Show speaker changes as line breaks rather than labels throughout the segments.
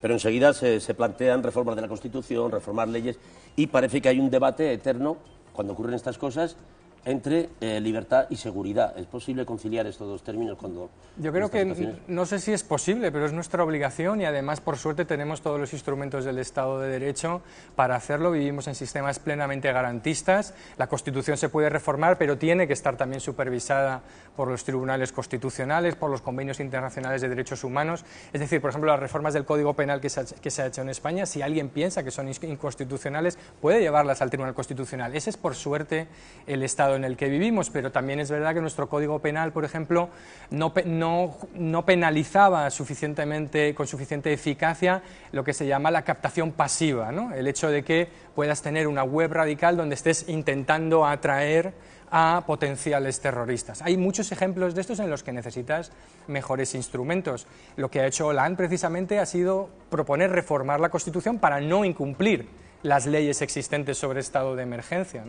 Pero enseguida se, se, plantean reformas de la Constitución, reformar leyes, y parece que hay un debate eterno cuando ocurren estas cosas entre eh, libertad y seguridad. ¿Es posible conciliar estos dos términos cuando... Yo creo que no sé si es posible, pero es nuestra obligación y además, por suerte, tenemos todos los instrumentos del Estado de Derecho para hacerlo. Vivimos en sistemas plenamente garantistas. La Constitución se puede reformar, pero tiene que estar también supervisada por los tribunales constitucionales, por los convenios internacionales de derechos humanos. Es decir, por ejemplo, las reformas del Código Penal que se ha, hecho en España, si alguien piensa que son inconstitucionales, puede llevarlas al Tribunal Constitucional. Ese es, por suerte, el Estado en el que vivimos, pero también es verdad que nuestro Código Penal, por ejemplo, no, penalizaba suficientemente, con suficiente eficacia lo que se llama la captación pasiva, el hecho de que puedas tener una web radical donde estés intentando atraer a potenciales terroristas. Hay muchos ejemplos de estos en los que necesitas mejores instrumentos. Lo que ha hecho Hollande precisamente ha sido proponer reformar la Constitución para no incumplir las leyes existentes sobre estado de emergencia.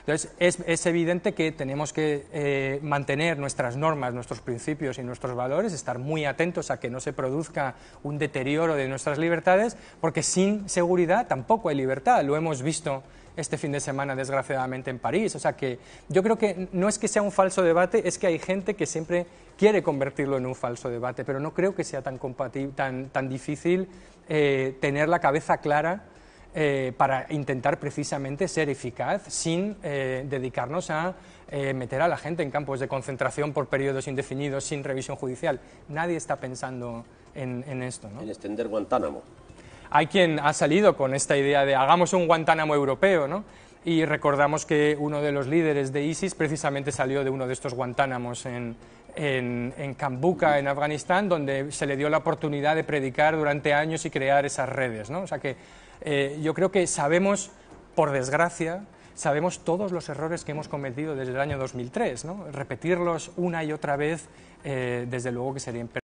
Entonces, es, evidente que tenemos que eh, mantener nuestras normas, nuestros principios y nuestros valores, estar muy atentos a que no se produzca un deterioro de nuestras libertades, porque sin seguridad tampoco hay libertad. Lo hemos visto este fin de semana, desgraciadamente, en París. O sea que yo creo que no es que sea un falso debate, es que hay gente que siempre quiere convertirlo en un falso debate, pero no creo que sea tan, tan, tan difícil eh, tener la cabeza clara eh, para intentar precisamente ser eficaz sin eh, dedicarnos a eh, meter a la gente en campos de concentración por periodos indefinidos sin revisión judicial. Nadie está pensando en, esto. ¿no? En extender Guantánamo. Hay quien ha salido con esta idea de hagamos un Guantánamo europeo, ¿no? Y recordamos que uno de los líderes de ISIS precisamente salió de uno de estos Guantánamos en, en, en Kambuka, en Afganistán, donde se le dio la oportunidad de predicar durante años y crear esas redes, ¿no? O sea que eh, yo creo que sabemos, por desgracia, sabemos todos los errores que hemos cometido desde el año 2003. ¿no? Repetirlos una y otra vez, eh, desde luego que sería imperfecto.